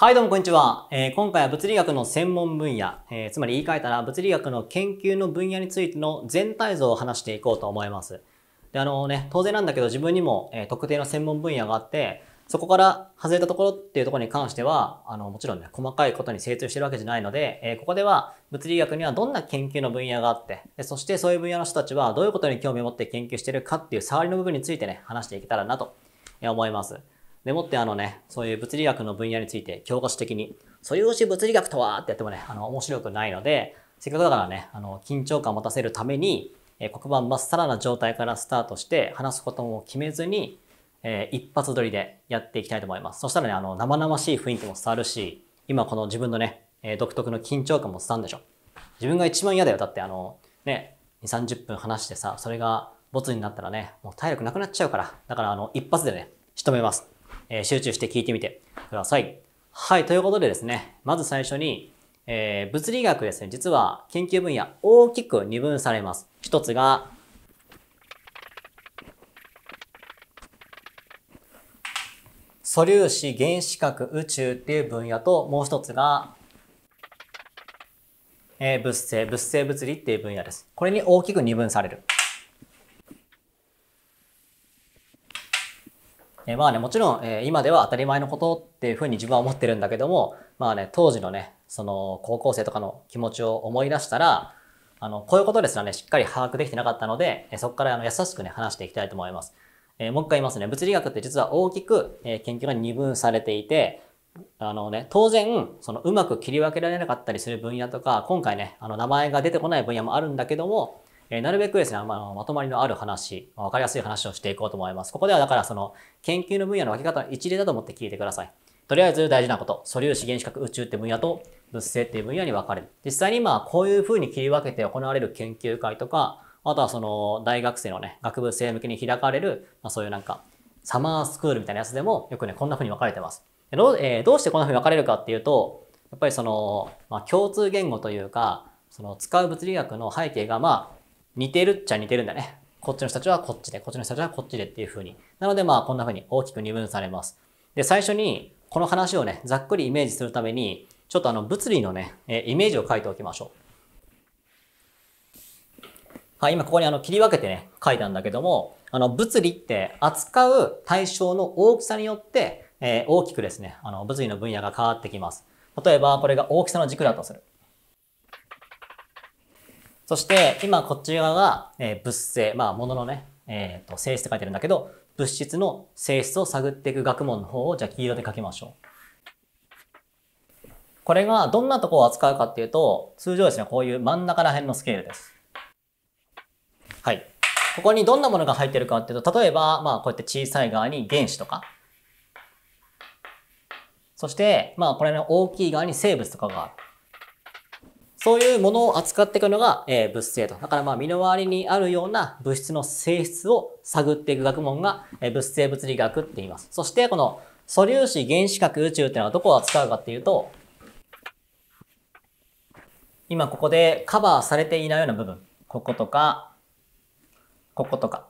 はい、どうもこんにちは。えー、今回は物理学の専門分野、えー、つまり言い換えたら物理学の研究の分野についての全体像を話していこうと思います。で、あのね、当然なんだけど自分にも、えー、特定の専門分野があって、そこから外れたところっていうところに関しては、あの、もちろんね、細かいことに精通してるわけじゃないので、えここでは物理学にはどんな研究の分野があって、そしてそういう分野の人たちはどういうことに興味を持って研究してるかっていう触りの部分についてね、話していけたらなと思います。でもってあのね、そういう物理学の分野について教科書的に、素粒子物理学とはってやってもね、あの、面白くないので、せっかくだからね、あの、緊張感を持たせるために、え黒板まっさらな状態からスタートして、話すことも決めずに、えー、一発撮りでやっていきたいと思います。そしたらね、あの、生々しい雰囲気も伝わるし、今この自分のね、え独特の緊張感も伝わるでしょ。自分が一番嫌だよ。だってあの、ね、2、30分話してさ、それがボツになったらね、もう体力なくなっちゃうから。だからあの、一発でね、仕留めます。えー、集中して聞いてみてください。はい、ということでですね、まず最初に、えー、物理学ですね、実は研究分野大きく二分されます。一つが、素粒子原子核宇宙っていう分野と、もう一つが、えー、物性、物性物理っていう分野です。これに大きく二分される。えまあね、もちろん、え今では当たり前のことっていうふうに自分は思ってるんだけども、まあね、当時のね、その高校生とかの気持ちを思い出したら、あの、こういうことですらね、しっかり把握できてなかったので、えそこからあの優しくね、話していきたいと思います。えもう一回言いますね。物理学って実は大きく、え研究が二分されていて、あのね、当然、そのうまく切り分けられなかったりする分野とか、今回ね、あの名前が出てこない分野もあるんだけども、えなるべくですね、まあ、まとまりのある話、わかりやすい話をしていこうと思います。ここではだからその研究の分野の分け方の一例だと思って聞いてください。とりあえず大事なこと、素粒子原子核宇宙って分野と物性っていう分野に分かれる。実際にまあこういうふうに切り分けて行われる研究会とか、あとはその大学生のね、学部生向けに開かれる、まあ、そういうなんかサマースクールみたいなやつでもよくね、こんな風に分かれてます。どう,、えー、どうしてこんな風に分かれるかっていうと、やっぱりその、まあ、共通言語というか、その使う物理学の背景がまあ似てるっちゃ似てるんだね。こっちの人たちはこっちで、こっちの人たちはこっちでっていう風に。なのでまあこんな風に大きく二分されます。で、最初にこの話をね、ざっくりイメージするために、ちょっとあの物理のね、えイメージを書いておきましょう。はい、今ここにあの切り分けてね、書いたんだけども、あの物理って扱う対象の大きさによって、えー、大きくですね、あの物理の分野が変わってきます。例えばこれが大きさの軸だとする。そして今こっち側が、え物性、まあ物のね、えー、と性質って書いてるんだけど、物質の性質を探っていく学問の方をじゃあ黄色で書きましょう。これがどんなとこを扱うかっていうと、通常ですね、こういう真ん中ら辺のスケールです。はい。ここにどんなものが入ってるかっていうと、例えば、まあこうやって小さい側に原子とか、そして、まあこれの大きい側に生物とかがある。そういうものを扱っていくのが、えー、物性と。だからまあ身の回りにあるような物質の性質を探っていく学問が、えー、物性物理学って言います。そしてこの素粒子原子核宇宙っていうのはどこを扱うかっていうと、今ここでカバーされていないような部分。こことか、こことか。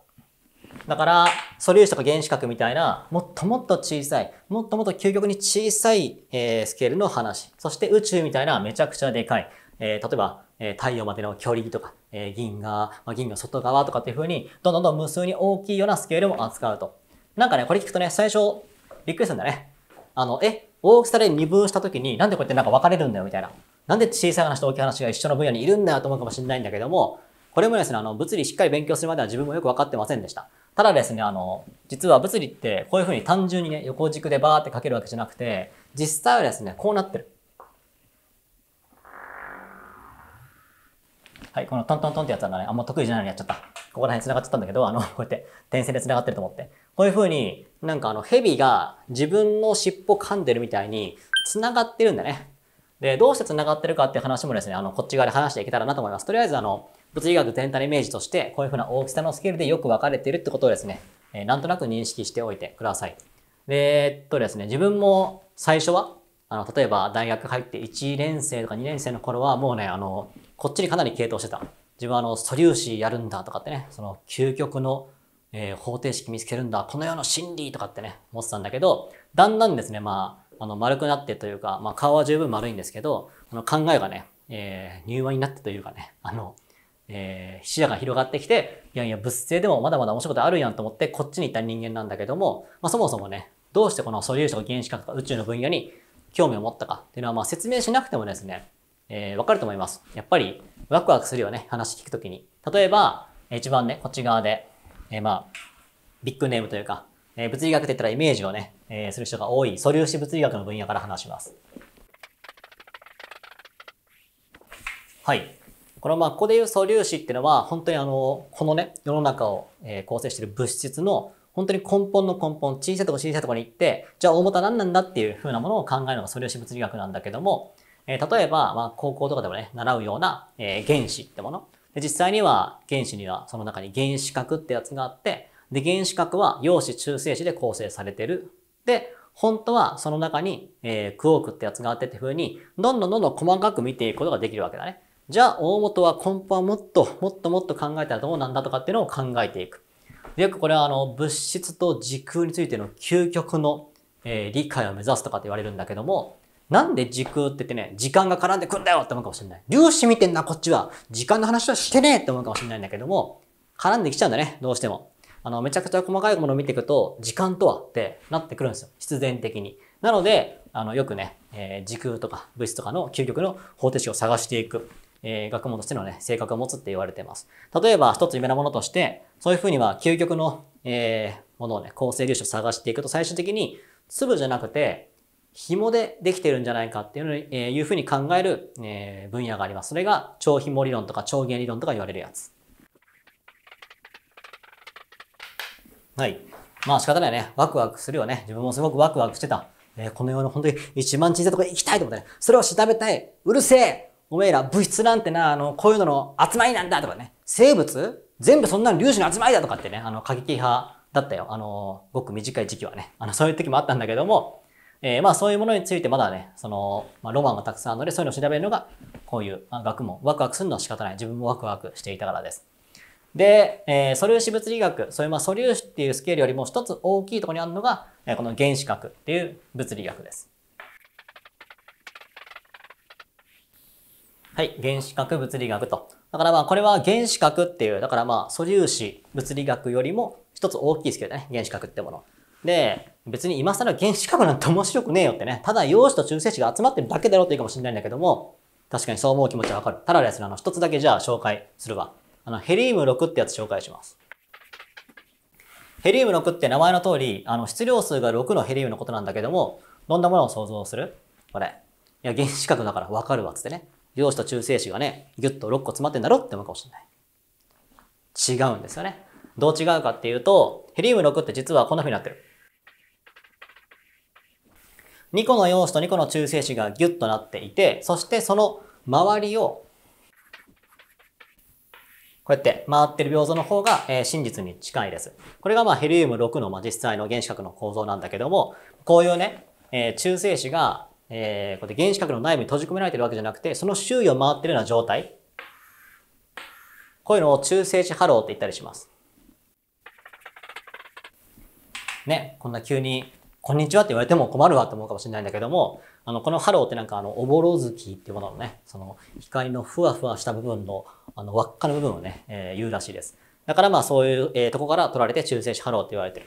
だから、素粒子とか原子核みたいな、もっともっと小さい、もっともっと究極に小さい、えー、スケールの話。そして宇宙みたいなめちゃくちゃでかい。えー、例えば、えー、太陽までの距離とか、えー、銀河、まあ、銀河外側とかっていうふうに、どんどんどん無数に大きいようなスケールも扱うと。なんかね、これ聞くとね、最初、びっくりするんだね。あの、え、大きさで二分した時に、なんでこうやってなんか分かれるんだよ、みたいな。なんで小さい話と大きい話が一緒の分野にいるんだよと思うかもしれないんだけども、これもですね、あの、物理しっかり勉強するまでは自分もよく分かってませんでした。ただですね、あの、実は物理ってこういうふうに単純にね、横軸でバーって書けるわけじゃなくて、実際はですね、こうなってる。はい、このトントントンってやつはね、あんま得意じゃないのにやっちゃった。ここら辺繋がっちゃったんだけど、あの、こうやって点線で繋がってると思って。こういう風に、なんかあの、蛇が自分の尻尾噛んでるみたいに、繋がってるんだね。で、どうして繋がってるかっていう話もですね、あの、こっち側で話していけたらなと思います。とりあえずあの、物理学全体のイメージとして、こういう風な大きさのスケールでよく分かれてるってことをですね、えー、なんとなく認識しておいてください。で、えっとですね、自分も最初は、あの、例えば大学入って1年生とか2年生の頃は、もうね、あの、こっちにかなり傾倒してた。自分はあの、素粒子やるんだとかってね、その究極の、えー、方程式見つけるんだ、この世の真理とかってね、思ってたんだけど、だんだんですね、まあ、あの、丸くなってというか、まあ、顔は十分丸いんですけど、あの、考えがね、えー、柔和になってというかね、あの、えー、視野が広がってきて、いやいや、物性でもまだまだ面白いことあるやんと思って、こっちに行った人間なんだけども、まあ、そもそもね、どうしてこの素粒子とか原子核とか宇宙の分野に興味を持ったかっていうのは、まあ、説明しなくてもですね、えー、わかると思います。やっぱり、ワクワクするよね、話聞くときに。例えば、一番ね、こっち側で、えー、まあ、ビッグネームというか、えー、物理学って言ったらイメージをね、えー、する人が多い素粒子物理学の分野から話します。はい。このまあ、ここでいう素粒子っていうのは、本当にあの、このね、世の中を、え構成している物質の、本当に根本の根本、小さいとこ小さいとこに行って、じゃあ大元は何なんだっていうふうなものを考えるのが素粒子物理学なんだけども、えー、例えば、まあ、高校とかでもね、習うような、えー、原子ってもの。で実際には原子にはその中に原子核ってやつがあって、で、原子核は陽子中性子で構成されてる。で、本当はその中に、えー、クオークってやつがあってって風に、どんどんどんどん細かく見ていくことができるわけだね。じゃあ、大元は根本はもっと、もっともっと考えたらどうなんだとかっていうのを考えていく。よくこれはあの、物質と時空についての究極の、えー、理解を目指すとかって言われるんだけども、なんで時空って言ってね、時間が絡んでくんだよって思うかもしれない。粒子見てんな、こっちは。時間の話はしてねえって思うかもしれないんだけども、絡んできちゃうんだね、どうしても。あの、めちゃくちゃ細かいものを見ていくと、時間とはってなってくるんですよ。必然的に。なので、あの、よくね、えー、時空とか物質とかの究極の方程式を探していく、えー、学問としてのね、性格を持つって言われています。例えば、一つ夢なものとして、そういうふうには究極の、えー、ものをね、構成粒子を探していくと、最終的に粒じゃなくて、紐でできてるんじゃないかっていうのに、えー、いうふうに考える、えー、分野があります。それが超紐理論とか超弦理論とか言われるやつ。はい。まあ仕方ないね。ワクワクするよね。自分もすごくワクワクしてた。えー、この世の本当に一番小さいとこ行きたいと思って、ね、それを調べたい。うるせえおめえら物質なんてな、あの、こういうのの集まりなんだとかね。生物全部そんなの粒子の集まりだとかってね、あの、過激派だったよ。あの、ごく短い時期はね。あの、そういう時もあったんだけども、えー、まあそういうものについてまだね、その、まあ、ロマンがたくさんあるので、そういうのを調べるのが、こういう学問。ワクワクするのは仕方ない。自分もワクワクしていたからです。で、えー、素粒子物理学、そういうまあ素粒子っていうスケールよりも一つ大きいところにあるのが、えー、この原子核っていう物理学です。はい、原子核物理学と。だからまあこれは原子核っていう、だからまあ素粒子物理学よりも一つ大きいスケールだね、原子核ってもの。で、別に今更原子核なんて面白くねえよってね、ただ陽子と中性子が集まってるだけだろって言うかもしれないんだけども、確かにそう思う気持ちはわかる。ただですね、あの、一つだけじゃあ紹介するわ。あの、ヘリウム6ってやつ紹介します。ヘリウム6って名前の通り、あの、質量数が6のヘリウムのことなんだけども、どんなものを想像するこれ。いや、原子核だからわかるわ、つってね。陽子と中性子がね、ぎゅっと6個詰まってんだろって思うかもしれない。違うんですよね。どう違うかっていうと、ヘリウム6って実はこんな風になってる。2個の陽子と2個の中性子がギュッとなっていて、そしてその周りを、こうやって回ってる秒像の方が、え真実に近いです。これがまあヘリウム6の、ま実際の原子核の構造なんだけども、こういうね、え中性子が、えこうやって原子核の内部に閉じ込められてるわけじゃなくて、その周囲を回ってるような状態。こういうのを中性子ハローって言ったりします。ね、こんな急にこんにちはって言われても困るわって思うかもしれないんだけども、あの、このハローってなんかあの、おぼろ月っていうもののね、その、光のふわふわした部分の、あの、輪っかの部分をね、えー、言うらしいです。だからまあそういう、えー、とこから取られて中性子ハローって言われてる。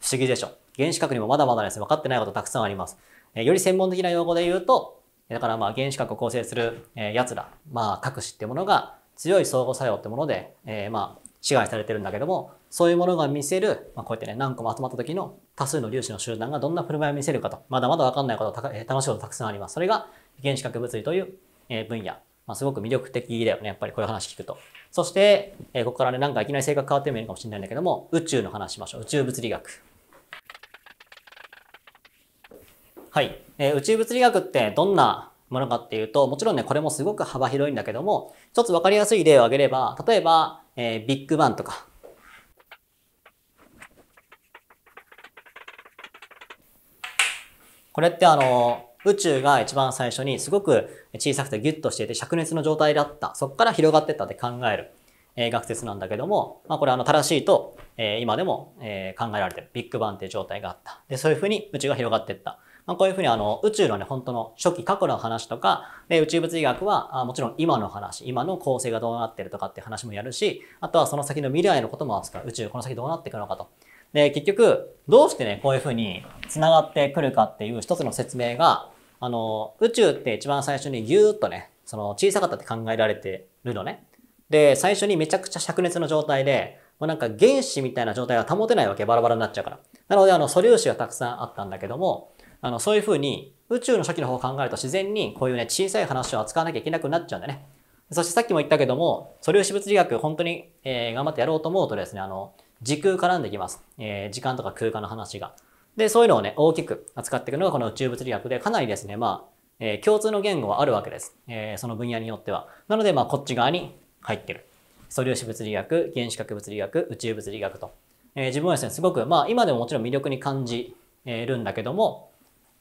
不思議でしょ。原子核にもまだまだですね、分かってないことたくさんあります。えー、より専門的な用語で言うと、だからまあ原子核を構成する、えー、奴ら、まあ核子ってものが強い相互作用ってもので、えー、まあ支配されてるんだけども、そういうものが見せる、まあ、こうやってね、何個も集まった時の多数の粒子の集団がどんな振る舞いを見せるかと、まだまだわかんないこと、え楽しいことたくさんあります。それが原子核物理という、え分野。まあ、すごく魅力的だよね。やっぱりこういう話聞くと。そして、えここからね、なんかいきなり性格変わってもいいかもしれないんだけども、宇宙の話しましょう。宇宙物理学。はい。えー、宇宙物理学ってどんなものかっていうと、もちろんね、これもすごく幅広いんだけども、一つ分かりやすい例を挙げれば、例えば、えー、ビッグバンとか、これってあの、宇宙が一番最初にすごく小さくてギュッとしていて灼熱の状態だった。そこから広がってったって考える、えー、学説なんだけども、まあこれあの正しいと、えー、今でも、えー、考えられてる。ビッグバンっていう状態があった。で、そういうふうに宇宙が広がってった。まあ、こういうふうにあの宇宙のね、本当の初期過去の話とか、で宇宙物理学はあもちろん今の話、今の構成がどうなってるとかって話もやるし、あとはその先の未来のことも扱う。宇宙、この先どうなっていくのかと。で、結局、どうしてね、こういうふうに繋がってくるかっていう一つの説明が、あの、宇宙って一番最初にぎゅーっとね、その小さかったって考えられてるのね。で、最初にめちゃくちゃ灼熱の状態で、もうなんか原子みたいな状態が保てないわけ、バラバラになっちゃうから。なので、あの、素粒子がたくさんあったんだけども、あの、そういうふうに、宇宙の初期の方を考えると自然にこういうね、小さい話を扱わなきゃいけなくなっちゃうんだね。そしてさっきも言ったけども、素粒子物理学、本当に、えー、頑張ってやろうと思うとですね、あの、時空絡んできます。えー、時間とか空間の話が。で、そういうのをね、大きく扱っていくのがこの宇宙物理学で、かなりですね、まあ、えー、共通の言語はあるわけです。えー、その分野によっては。なので、まあ、こっち側に入ってる。素粒子物理学、原子核物理学、宇宙物理学と。えー、自分はですね、すごく、まあ、今でももちろん魅力に感じるんだけども、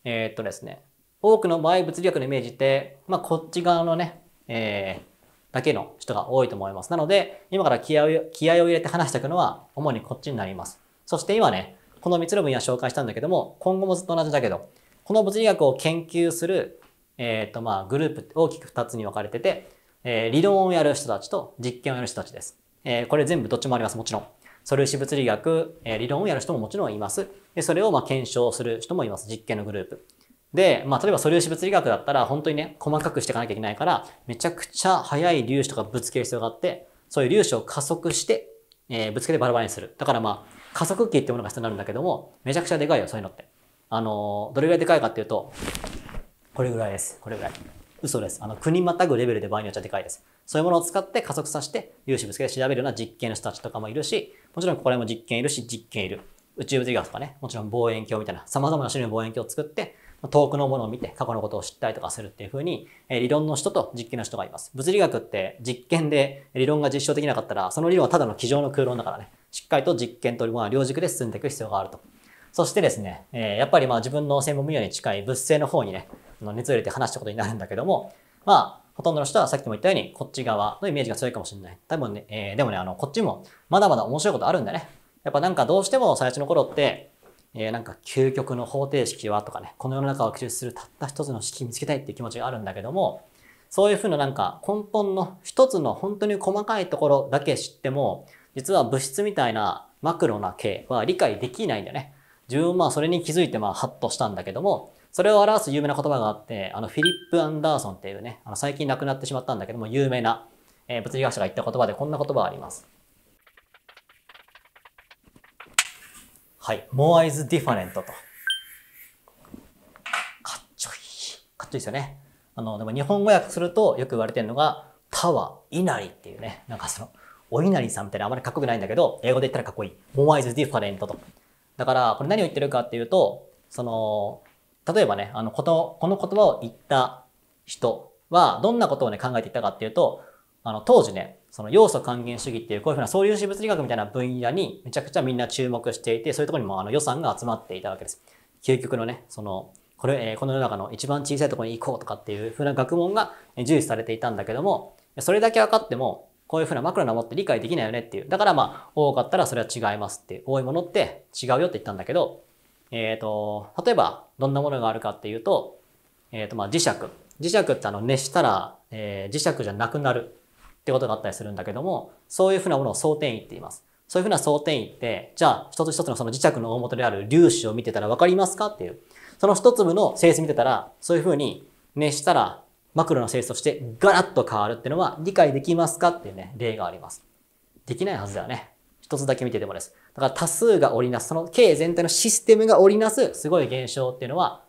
えー、っとですね、多くの場合物理学のイメージって、まあ、こっち側のね、えー、だけの人が多いと思います。なので、今から気合を気合を入れて話していくのは、主にこっちになります。そして今ね、この3つの分野紹介したんだけども、今後もずっと同じだけど、この物理学を研究する、えっ、と、まあ、グループ、大きく2つに分かれてて、えー、理論をやる人たちと実験をやる人たちです。えー、これ全部どっちもあります、もちろん。素粒子物理学、えー、理論をやる人ももちろんいます。で、それをまあ検証する人もいます。実験のグループ。で、まあ、例えば素粒子物理学だったら、本当にね、細かくしていかなきゃいけないから、めちゃくちゃ速い粒子とかぶつける必要があって、そういう粒子を加速して、えー、ぶつけてバラバラにする。だからまあ、加速器ってものが必要になるんだけども、めちゃくちゃでかいよ、そういうのって。あのー、どれぐらいでかいかっていうと、これぐらいです。これぐらい。嘘です。あの、国またぐレベルで場合によっちゃでかいです。そういうものを使って加速させて、有志ぶつけて調べるような実験の人たちとかもいるし、もちろんこれも実験いるし、実験いる。宇宙物理学とかね、もちろん望遠鏡みたいな、様々な種類の望遠鏡を作って、遠くのものを見て過去のことを知ったりとかするっていうふうに、え理論の人と実験の人がいます。物理学って実験で理論が実証できなかったら、その理論はただの机上の空論だからね、しっかりと実験と理論は両軸で進んでいく必要があると。そしてですね、えやっぱりまあ自分の専門分野に近い物性の方にね、熱を入れて話したことになるんだけども、まあ、ほとんどの人はさっきも言ったように、こっち側のイメージが強いかもしれない。多分ね、えー、でもね、あの、こっちも、まだまだ面白いことあるんだね。やっぱなんかどうしても最初の頃って、えー、なんか究極の方程式はとかね、この世の中を記述するたった一つの式見つけたいっていう気持ちがあるんだけども、そういうふうななんか根本の一つの本当に細かいところだけ知っても、実は物質みたいなマクロな系は理解できないんだよね。自分はそれに気づいてまあハッとしたんだけども、それを表す有名な言葉があって、あの、フィリップ・アンダーソンっていうね、あの最近亡くなってしまったんだけども、有名な、え物理学者が言った言葉でこんな言葉があります。はい。more is different と。かっちょいい。かっちょいいですよね。あの、でも日本語訳するとよく言われてるのが、タワー、稲荷っていうね、なんかその、お稲荷さんみたいなあまりかっこよくないんだけど、英語で言ったらかっこいい。more is different と。だから、これ何を言ってるかっていうと、その、例えばね、あの、こと、この言葉を言った人は、どんなことをね、考えていたかっていうと、あの、当時ね、その要素還元主義っていう、こういうふうなそういう私物理学みたいな分野に、めちゃくちゃみんな注目していて、そういうところにもあの予算が集まっていたわけです。究極のね、その、これ、えー、この世の中の一番小さいところに行こうとかっていうふうな学問が重視されていたんだけども、それだけ分かっても、こういうふうな枕ク持もって理解できないよねっていう。だからまあ、多かったらそれは違いますって、多いものって違うよって言ったんだけど、えっ、ー、と、例えば、どんなものがあるかっていうと、えっ、ー、と、まあ、磁石。磁石ってあの、熱したら、えー、磁石じゃなくなるってことあったりするんだけども、そういうふうなものを相転位って言います。そういうふうな相転位って、じゃあ、一つ一つのその磁石の大元である粒子を見てたらわかりますかっていう。その一粒の性質見てたら、そういうふうに熱したらマクロの性質としてガラッと変わるっていうのは理解できますかっていうね、例があります。できないはずだよね。一つだけ見ててもです。だから多数が織りなす、その経営全体のシステムが織りなすすごい現象っていうのは、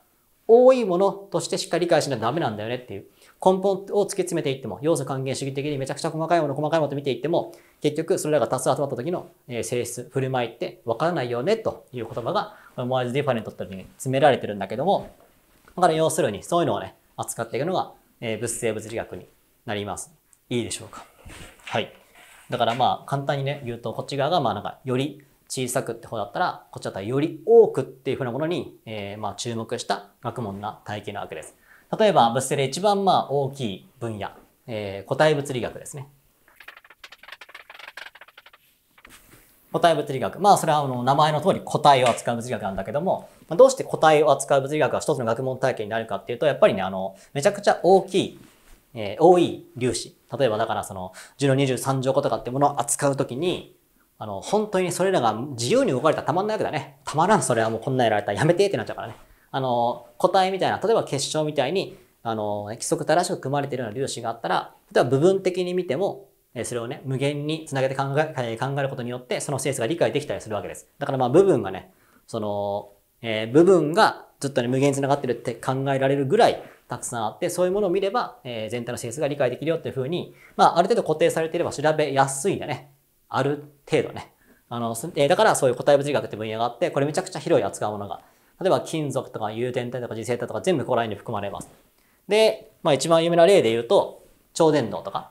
多いものとしてしっかり理解しないとダメなんだよねっていう。根本を突き詰めていっても、要素還元主義的にめちゃくちゃ細かいもの細かいものと見ていっても、結局それらが多数集まった時の性質、振る舞いってわからないよねという言葉が、モアイズ・ディファレントってに詰められてるんだけども、だから要するにそういうのをね、扱っていくのが、え物性物理学になります。いいでしょうか。はい。だからまあ簡単にね、言うと、こっち側がまあなんかより小さくって方だったら、こっちだったらより多くっていうふうなものに、えー、まあ注目した学問な体系なわけです。例えば、物性で一番まあ大きい分野、えー、個体物理学ですね。個体物理学。まあ、それはあの名前の通り個体を扱う物理学なんだけども、どうして個体を扱う物理学が一つの学問体系になるかっていうと、やっぱりね、あの、めちゃくちゃ大きい、えー、多い粒子。例えば、だからその、10の23乗個とかってものを扱うときに、あの、本当にそれらが自由に動かれたらたまんないわけだね。たまらん、それはもうこんなやられたらやめてってなっちゃうからね。あの、個体みたいな、例えば結晶みたいに、あの、規則正しく組まれているような粒子があったら、例えば部分的に見ても、それをね、無限に繋げて考え考えることによって、その性質が理解できたりするわけです。だからまあ部分がね、その、えー、部分がずっとね、無限に繋がってるって考えられるぐらいたくさんあって、そういうものを見れば、えー、全体の性質が理解できるよっていうふうに、まあある程度固定されていれば調べやすいんだね。ある程度ね。あの、えだからそういう固体物理学って分野があって、これめちゃくちゃ広い扱うものが。例えば金属とか融点体とか磁性体とか全部ここら辺に含まれます。で、まあ一番有名な例で言うと、超電導とか。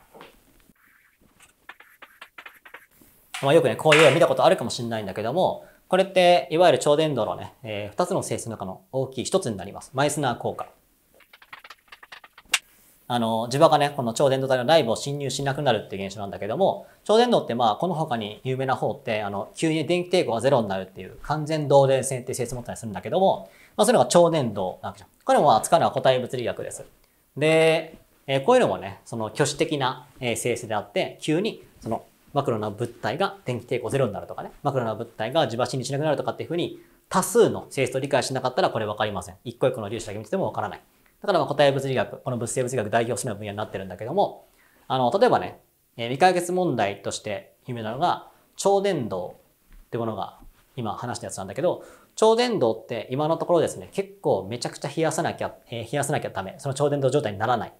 まあよくね、こういう絵見たことあるかもしれないんだけども、これって、いわゆる超電導のね、えー、2つの性質の中の大きい1つになります。マイスナー効果。あの、磁場がね、この超伝導体の内部を侵入しなくなるっていう現象なんだけども、超伝導ってまあ、この他に有名な方って、あの、急に電気抵抗がゼロになるっていう完全導電線って性質持ったりするんだけども、まあ、そういうのが超伝導なわけじゃん。これも扱うのは固体物理学です。で、えー、こういうのもね、その挙手的な、え性質であって、急に、その、マクロな物体が電気抵抗ゼロになるとかね、マクロな物体が磁場侵入しなくなるとかっていうふうに、多数の性質を理解しなかったらこれ分かりません。一個一個の粒子だけ見ててもわからない。だからま個体物理学、この物性物理学代表する分野になってるんだけども、あの、例えばね、え未解決問題として有名なのが、超伝導ってものが今話したやつなんだけど、超伝導って今のところですね、結構めちゃくちゃ冷やさなきゃ、えー、冷やさなきゃダメ。その超伝導状態にならない。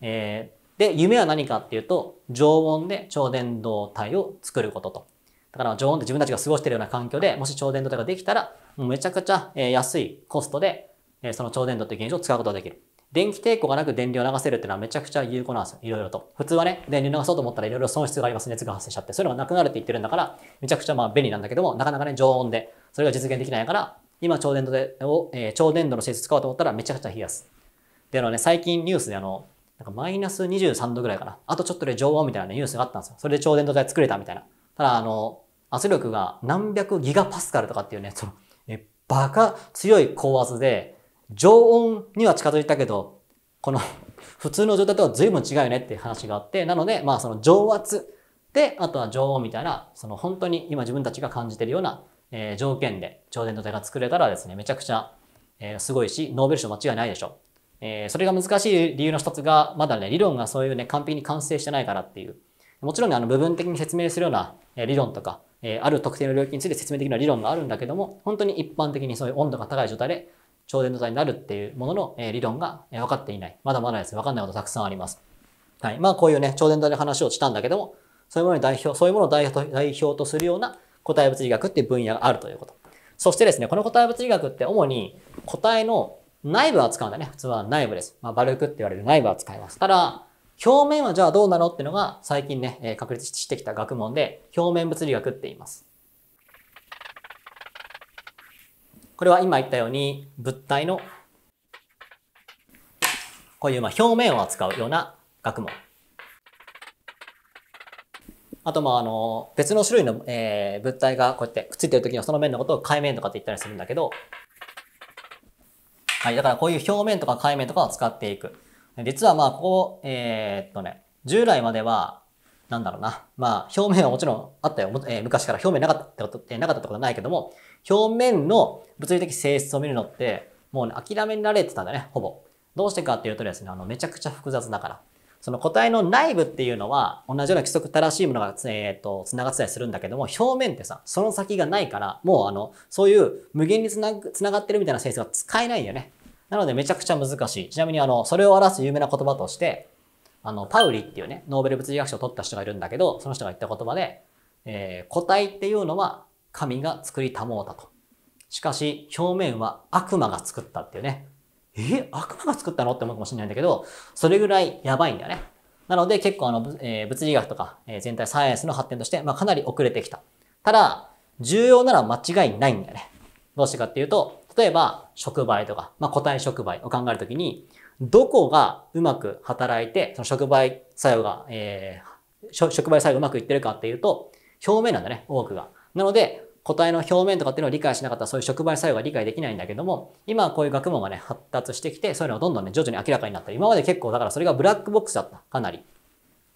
えー、で、夢は何かっていうと、常温で超伝導体を作ることと。だから常温で自分たちが過ごしているような環境で、もし超伝導体ができたら、めちゃくちゃ安いコストでその超電導って現象を使うことができる。電気抵抗がなく電流を流せるっていうのはめちゃくちゃ有効なんですよ。いろいろと。普通はね、電流流そうと思ったらいろいろ損失があります。熱が発生しちゃって。そういうのがなくなるって言ってるんだから、めちゃくちゃまあ便利なんだけども、なかなかね、常温で、それが実現できないから、今超電導で、を、えー、超電導の性質使おうと思ったらめちゃくちゃ冷やす。で、あのね、最近ニュースであの、なんかマイナス23度ぐらいかな。あとちょっとで常温みたいな、ニュースがあったんですよ。それで超電導体作れたみたいな。ただ、あの、圧力が何百ギガパスカルとかっていうね、その、え、バカ強い高圧で、常温には近づいたけど、この 普通の状態とは随分違うよねっていう話があって、なので、まあその常圧で、あとは常温みたいな、その本当に今自分たちが感じてるような、えー、条件で超伝導体が作れたらですね、めちゃくちゃ、えー、すごいし、ノーベル賞間違いないでしょ。えー、それが難しい理由の一つが、まだね、理論がそういうね、完璧に完成してないからっていう。もちろんね、あの部分的に説明するような、え理論とか、えー、ある特定の領域について説明的な理論があるんだけども、本当に一般的にそういう温度が高い状態で超伝導体になるっていうものの、え理論が、え分かっていない。まだまだですね、分かんないことたくさんあります。はい。まあ、こういうね、超伝導体の話をしたんだけども、そういうものに代表、そういうものを代表代表とするような個体物理学っていう分野があるということ。そしてですね、この個体物理学って主に個体の内部を扱うんだね。普通は内部です。まあ、バルクって言われる内部を扱います。ただ、表面はじゃあどうなのっていうのが最近ね、確立してきた学問で、表面物理学って言います。これは今言ったように物体のこういうまあ表面を扱うような学問。あと、まあ、あの、別の種類の、え物体がこうやってくっついてる時はその面のことを界面とかって言ったりするんだけど、はい、だからこういう表面とか界面とかを使っていく。実はまあ、ここ、えー、っとね、従来まではなんだろうな。まあ、表面はもちろんあったよ。えー、昔から表面なかったってこと、なかったってことはないけども、表面の物理的性質を見るのって、もう、ね、諦められてたんだね、ほぼ。どうしてかっていうとですね、あの、めちゃくちゃ複雑だから。その個体の内部っていうのは、同じような規則正しいものが、えっ、と、繋がってたりするんだけども、表面ってさ、その先がないから、もうあの、そういう無限につながってるみたいな性質が使えないよね。なのでめちゃくちゃ難しい。ちなみにあの、それを表す有名な言葉として、あの、パウリっていうね、ノーベル物理学賞を取った人がいるんだけど、その人が言った言葉で、えー、個体っていうのは神が作りたもうたと。しかし、表面は悪魔が作ったっていうね。えー、悪魔が作ったのって思うかもしれないんだけど、それぐらいやばいんだよね。なので結構あの、えー、物理学とか、えー、全体サイエンスの発展として、まあ、かなり遅れてきた。ただ、重要なら間違いないんだよね。どうしてかっていうと、例えば、触媒とか、まあ、個体触媒を考えるときに、どこがうまく働いて、その触媒作用が、えー、触媒作用うまくいってるかっていうと、表面なんだね、多くが。なので、個体の表面とかっていうのを理解しなかったらそういう触媒作用が理解できないんだけども、今はこういう学問がね、発達してきて、そういうのがどんどんね、徐々に明らかになった。今まで結構だからそれがブラックボックスだった、かなり。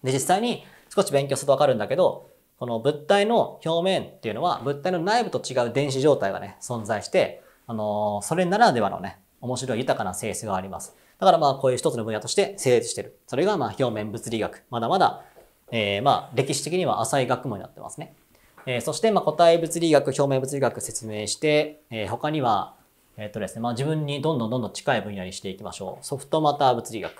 で、実際に少し勉強するとわかるんだけど、この物体の表面っていうのは物体の内部と違う電子状態がね、存在して、あのー、それならではのね、面白い豊かな性質があります。だからまあこういう一つの分野として成立してる。それがまあ表面物理学。まだまだ、えー、まあ歴史的には浅い学問になってますね。えー、そしてまあ個体物理学、表面物理学説明して、えー、他には、えっ、とですね、まあ自分にどんどんどんどん近い分野にしていきましょう。ソフトマター物理学。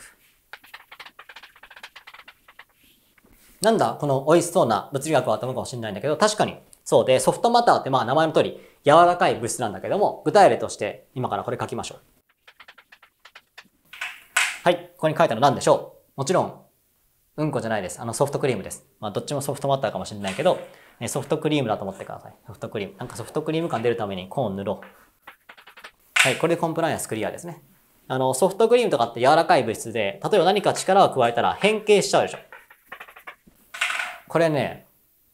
なんだ、この美味しそうな物理学は頭かもしれないんだけど、確かにそうで、ソフトマターってまあ名前の通り柔らかい物質なんだけども、具体例として今からこれ書きましょう。はい、ここに書いたの何でしょうもちろん、うんこじゃないです。あのソフトクリームです。まあどっちもソフトマッターかもしれないけど、ソフトクリームだと思ってください。ソフトクリーム。なんかソフトクリーム感出るためにコーン塗ろう。はい、これでコンプライアンスクリアですね。あの、ソフトクリームとかって柔らかい物質で、例えば何か力を加えたら変形しちゃうでしょ。これね、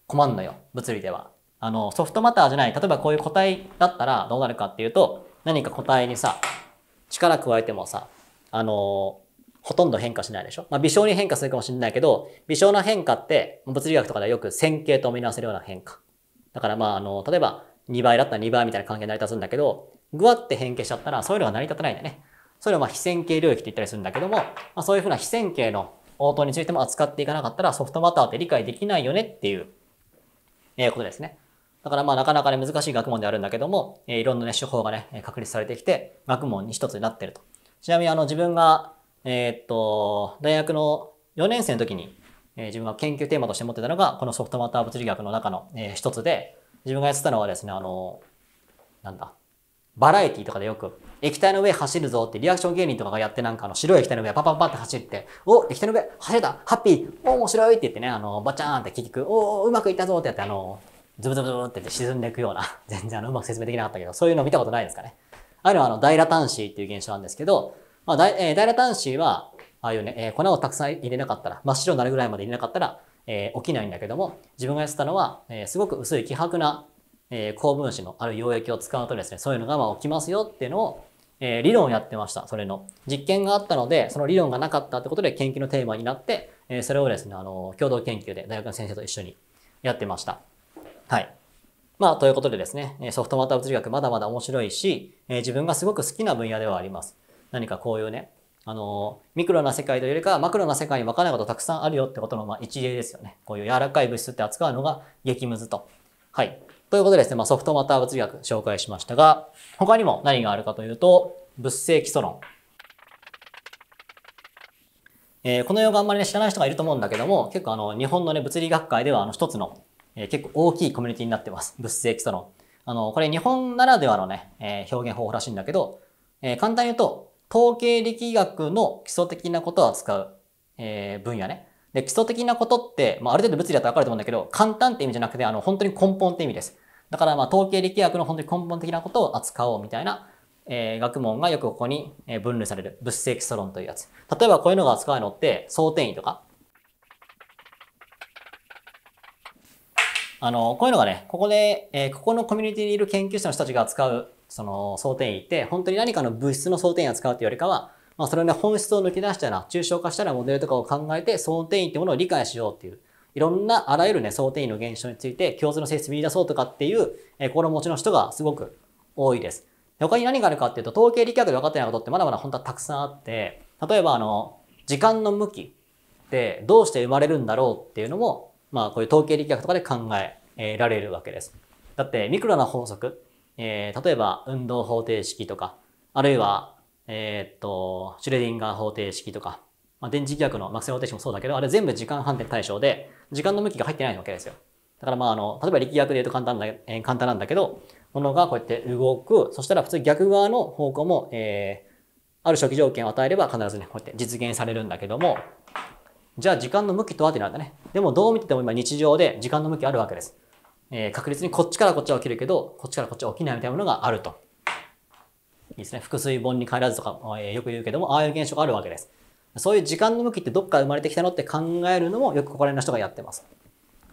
困んのよ、物理では。あの、ソフトマターじゃない、例えばこういう個体だったらどうなるかっていうと、何か個体にさ、力加えてもさ、あの、ほとんど変化しないでしょまあ、微小に変化するかもしれないけど、微小な変化って、物理学とかではよく線形と見直せるような変化。だからまあ、あの、例えば2倍だったら2倍みたいな関係成り立つんだけど、ぐわって変形しちゃったら、そういうのが成り立たないんだよね。そういうのはま非線形領域って言ったりするんだけども、まあ、そういうふうな非線形の応答についても扱っていかなかったら、ソフトマターって理解できないよねっていう、えことですね。だからまあなかなかね難しい学問であるんだけども、えいろんなね手法がね確立されてきて学問に一つになってると。ちなみにあの自分がえー、っと、大学の4年生の時に、えー、自分が研究テーマとして持ってたのが、このソフトマター物理学の中の、えー、一つで、自分がやってたのはですね、あの、なんだ、バラエティとかでよく、液体の上走るぞってリアクション芸人とかがやってなんかあの白い液体の上パパパって走って、お液体の上走れたハッピーお面白いって言ってね、あの、バチャーンって結局、おうまくいったぞってやって、あの、ズブズブズブって沈んでいくような、全然あの、うまく説明できなかったけど、そういうの見たことないですかね。あるのはあの、ダイラシ子っていう現象なんですけど、まあ、だえー、ダイラ端子は、ああいうね、えー、粉をたくさん入れなかったら、真っ白になるぐらいまで入れなかったら、えー、起きないんだけども、自分がやってたのは、えー、すごく薄い希薄な、えー、高分子のある溶液を使うとですね、そういうのがまあ起きますよっていうのを、えー、理論をやってました、それの。実験があったので、その理論がなかったってことで研究のテーマになって、えー、それをですね、あの、共同研究で大学の先生と一緒にやってました。はい。まあ、ということでですね、ソフトマター物理学まだまだ面白いし、えー、自分がすごく好きな分野ではあります。何かこういうね、あの、ミクロな世界というよりかマクロな世界に分からないことたくさんあるよってことのまあ一例ですよね。こういう柔らかい物質って扱うのが激ムズと。はい。ということでですね、まあ、ソフトマター物理学紹介しましたが、他にも何があるかというと、物性基礎論。えー、この用語あんまり、ね、知らない人がいると思うんだけども、結構あの、日本のね、物理学会ではあの、一つの、えー、結構大きいコミュニティになってます。物性基礎論。あの、これ日本ならではのね、えー、表現方法らしいんだけど、え簡単に言うと、統計力学の基礎的なことを扱う、えー、分野ね。で、基礎的なことって、まあ、ある程度物理だとわかると思うんだけど、簡単って意味じゃなくて、あの、本当に根本って意味です。だから、まあ、統計力学の本当に根本的なことを扱おうみたいな、えー、学問がよくここに分類される。物性基礎論というやつ。例えば、こういうのが扱うのって、相転移とか。あの、こういうのがね、ここで、えー、ここのコミュニティにいる研究者の人たちが扱うその装填位って、本当に何かの物質の装填位を使うというよりかは、まあ、それの本質を抜き出したら、抽象化したらモデルとかを考えて、装填位ってものを理解しようっていう、いろんなあらゆるね、想定位の現象について共通の性質見出そうとかっていう、え心持ちの人がすごく多いです。他に何があるかっていうと、統計力学で分かってないことってまだまだ本当はたくさんあって、例えばあの、時間の向きってどうして生まれるんだろうっていうのも、まあこういう統計力学とかで考えられるわけです。だってミクロな法則えー、例えば運動方程式とか、あるいは、えー、っと、シュレディンガー方程式とか、まあ、電磁気学のマクセル方程式もそうだけど、あれ全部時間反転対象で、時間の向きが入ってないわけですよ。だからまあ、あの、例えば力学で言うと簡単な、え簡単なんだけど、ものがこうやって動く、そしたら普通逆側の方向も、えー、ある初期条件を与えれば必ずね、こうやって実現されるんだけども、じゃあ時間の向きとはってなんだね。でもどう見てても今日常で時間の向きあるわけです。えー、確率にこっちからこっちは起きるけど、こっちからこっちは起きないみたいなものがあると。いいですね。複数本に帰らずとか、えー、よく言うけども、ああいう現象があるわけです。そういう時間の向きってどっから生まれてきたのって考えるのもよくここら辺の人がやってます。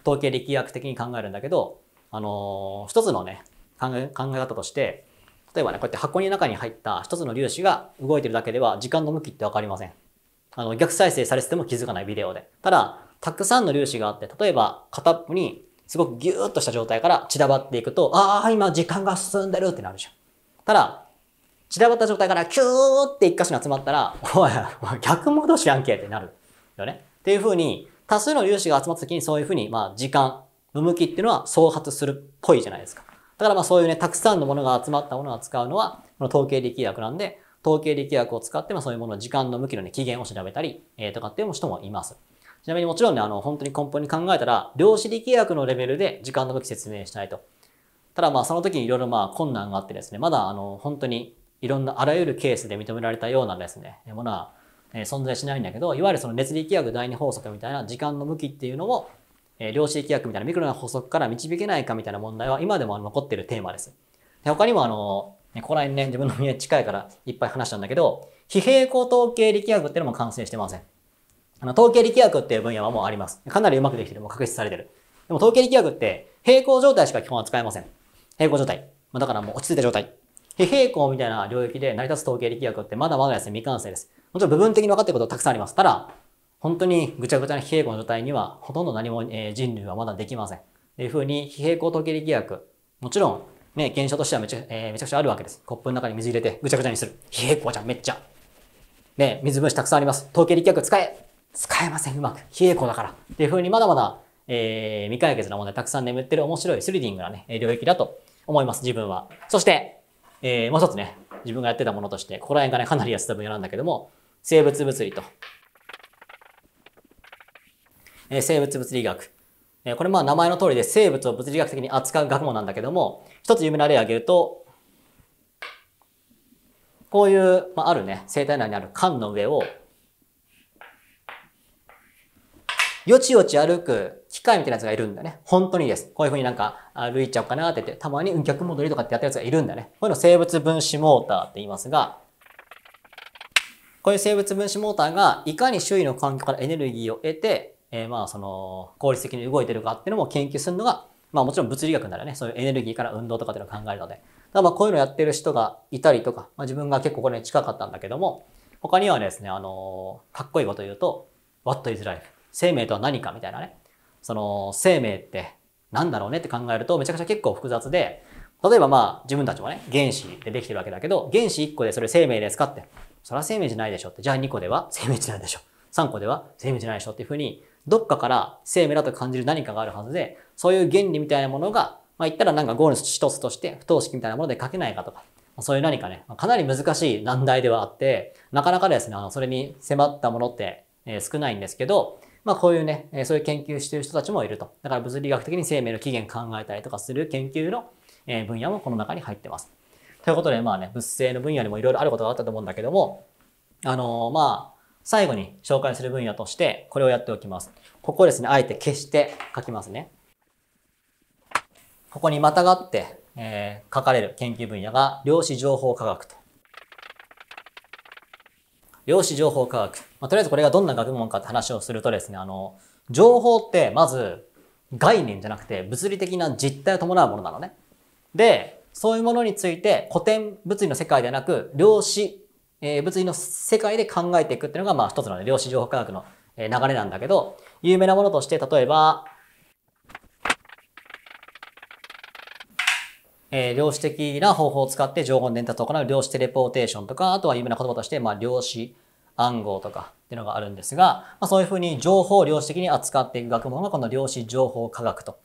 統計力学的に考えるんだけど、あのー、一つのね、考え考え方として、例えばね、こうやって箱の中に入った一つの粒子が動いてるだけでは時間の向きってわかりません。あの、逆再生されてても気づかないビデオで。ただ、たくさんの粒子があって、例えば片っぽにすごくギューッとした状態から散らばっていくと、ああ、今時間が進んでるってなるじゃん。ただ、散らばった状態からキューって一箇所に集まったら、おい、逆戻しやんけってなるよね。っていう風に、多数の粒子が集まった時にそういう風に、まあ時間、向きっていうのは創発するっぽいじゃないですか。だからまあそういうね、たくさんのものが集まったものを扱うのは、この統計力学なんで、統計力学を使って、まあそういうものの時間の向きのね、起源を調べたり、えー、とかっていう人もいます。ちなみにもちろんね、あの、本当に根本に考えたら、量子力学のレベルで時間の武器説明しないと。ただまあ、その時にいろいろまあ困難があってですね、まだあの、本当にいろんなあらゆるケースで認められたようなですね、ものは、え存在しないんだけど、いわゆるその熱力学第二法則みたいな時間の向きっていうのを、え量子力学みたいなミクロな法則から導けないかみたいな問題は今でも残ってるテーマです。で他にもあの、ここら辺ね、自分の身近いからいっぱい話したんだけど、非平行統計力学っていうのも完成してません。あの、統計力学っていう分野はもうあります。かなりうまくできてる。もう確立されてる。でも統計力学って平行状態しか基本は使えません。平行状態。まあ、だからもう落ち着いた状態。非平行みたいな領域で成り立つ統計力学ってまだまだですね、未完成です。もちろん部分的に分かってることたくさんあります。ただ、本当にぐちゃぐちゃな非平行の状態にはほとんど何も、え人類はまだできません。というふうに、非平行統計力学、もちろん、ね、現象としてはめちゃ,、えー、めちゃくちゃあるわけです。コップの中に水入れてぐちゃぐちゃにする。非平行じゃん、めっちゃ。ね、水分子たくさんあります。統計力学使え使えません、うまく。冷え子だから。っていうふうにまだまだ、えー、未解決な問題たくさん眠ってる面白いスリリングなね、領域だと思います、自分は。そして、えー、もう一つね、自分がやってたものとして、ここら辺がね、かなり安田分野なんだけども、生物物理と、えー、生物物理学。えー、これまあ名前の通りで生物を物理学的に扱う学問なんだけども、一つ有名な例を挙げると、こういう、まあ、あるね、生体内にある缶の上をよちよち歩く機械みたいなやつがいるんだね。本当にです。こういう風になんか歩いちゃおうかなって言って、たまに客戻りとかってやったやつがいるんだね。こういうの生物分子モーターって言いますが、こういう生物分子モーターがいかに周囲の環境からエネルギーを得て、えー、まあその効率的に動いてるかっていうのも研究するのが、まあもちろん物理学ならね、そういうエネルギーから運動とかっていうのを考えるので、だまあこういうのやってる人がいたりとか、まあ自分が結構これに近かったんだけども、他にはですね、あのー、かっこいいこと言うと、What is life? 生命とは何かみたいなね。その生命って何だろうねって考えるとめちゃくちゃ結構複雑で、例えばまあ自分たちもね、原子でできてるわけだけど、原子1個でそれ生命ですかって。それは生命じゃないでしょって。じゃあ2個では生命じゃないでしょ。3個では生命じゃないでしょっていうふうに、どっかから生命だと感じる何かがあるはずで、そういう原理みたいなものが、まあ言ったらなんかゴールの一つとして不等式みたいなもので書けないかとか、そういう何かね、かなり難しい難題ではあって、なかなかですね、あのそれに迫ったものって少ないんですけど、まあこういうね、そういう研究してる人たちもいると。だから物理学的に生命の起源考えたりとかする研究の分野もこの中に入ってます。ということで、まあね、物性の分野にもいろいろあることがあったと思うんだけども、あのー、まあ、最後に紹介する分野として、これをやっておきます。ここですね、あえて消して書きますね。ここにまたがって、えー、書かれる研究分野が量子情報科学と量子情報科学。まあ、とりあえずこれがどんな学問かって話をするとですね、あの、情報ってまず概念じゃなくて物理的な実態を伴うものなのね。で、そういうものについて古典物理の世界ではなく、量子、えー、物理の世界で考えていくっていうのが、まあ一つの、ね、量子情報科学の流れなんだけど、有名なものとして、例えば、えー、量子的な方法を使って情報の伝達を行う量子テレポーテーションとか、あとは有名な言葉として、まあ、量子暗号とかっていうのがあるんですが、まあ、そういうふうに情報を量子的に扱っていく学問がこの量子情報科学と。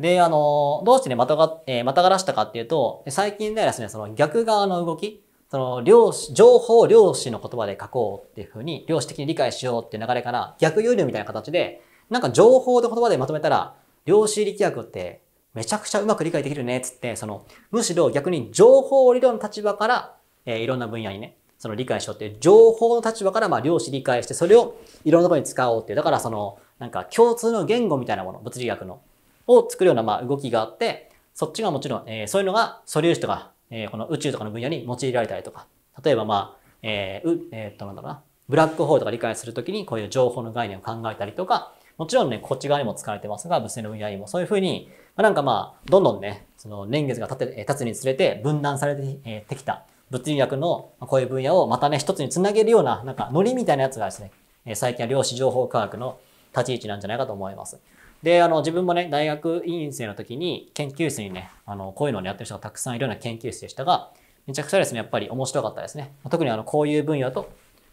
で、あの、どうしてね、またが、えー、またがらしたかっていうと、最近ではですね、その逆側の動き、その量子、情報量子の言葉で書こうっていうふうに、量子的に理解しようっていう流れから、逆輸入みたいな形で、なんか情報で言葉でまとめたら、量子力学ってめちゃくちゃうまく理解できるね、つって、その、むしろ逆に情報理論の立場から、えー、いろんな分野にね、その理解しようっていう、情報の立場から、まあ、量子理解して、それをいろんなところに使おうっていう、だからその、なんか共通の言語みたいなもの、物理学の、を作るような、まあ、動きがあって、そっちがもちろん、えー、そういうのが素粒子とか、えー、この宇宙とかの分野に用いられたりとか、例えばまあ、えー、う、えー、っと、なんだろうな、ブラックホールとか理解するときにこういう情報の概念を考えたりとか、もちろんね、こっち側にも使われてますが、物性の分野にもそういうふうに、まあ、なんかまあ、どんどんね、その年月が経って経つにつれて分断されてきた物理学のこういう分野をまたね、一つにつなげるような、なんかノリみたいなやつがですね、最近は量子情報科学の立ち位置なんじゃないかと思います。で、あの、自分もね、大学院生の時に研究室にね、あの、こういうのを、やってる人がたくさんいるような研究室でしたが、めちゃくちゃですね、やっぱり面白かったですね。特にあの、こういう分野と、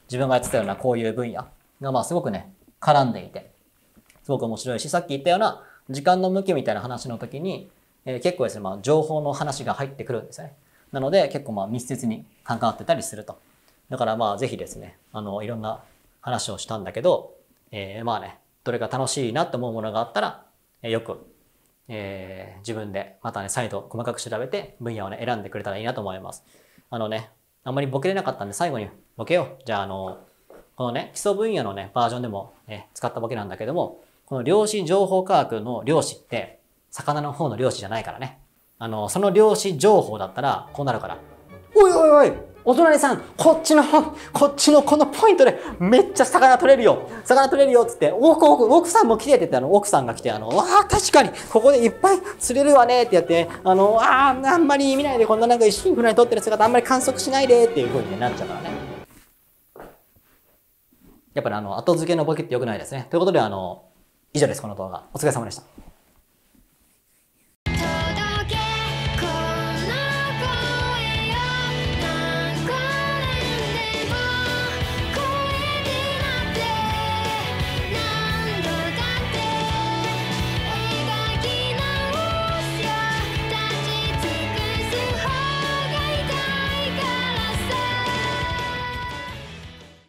自分がやってたようなこういう分野が、まあ、すごくね、絡んでいて、すごく面白いし、さっき言ったような、時間の向きみたいな話の時に、えー、結構ですね、まあ、情報の話が入ってくるんですよね。なので結構まあ密接に関わってたりすると。だからまあぜひですね、あの、いろんな話をしたんだけど、えー、まあね、どれが楽しいなと思うものがあったら、えー、よく、えー、自分でまたね、再度細かく調べて分野をね、選んでくれたらいいなと思います。あのね、あんまりボケれなかったんで最後にボケよう。じゃああの、このね、基礎分野のね、バージョンでも、ね、使ったボケなんだけども、この量子情報科学の量子って、魚の方の漁師じゃないからね。あの、その漁師情報だったら、こうなるから。おいおいおいお隣さん、こっちの、こっちのこのポイントで、めっちゃ魚取れるよ魚取れるよっつって、奥奥、奥さんも来てって言って、奥さんが来て、あの、わあ、確かに、ここでいっぱい釣れるわねってやって、あの、ああ、あんまり見ないで、こんななんか一心不乱に取ってる姿、あんまり観測しないでっていう風になっちゃうからね。やっぱり、あの、後付けのボケって良くないですね。ということで、あの、以上です、この動画。お疲れ様でした。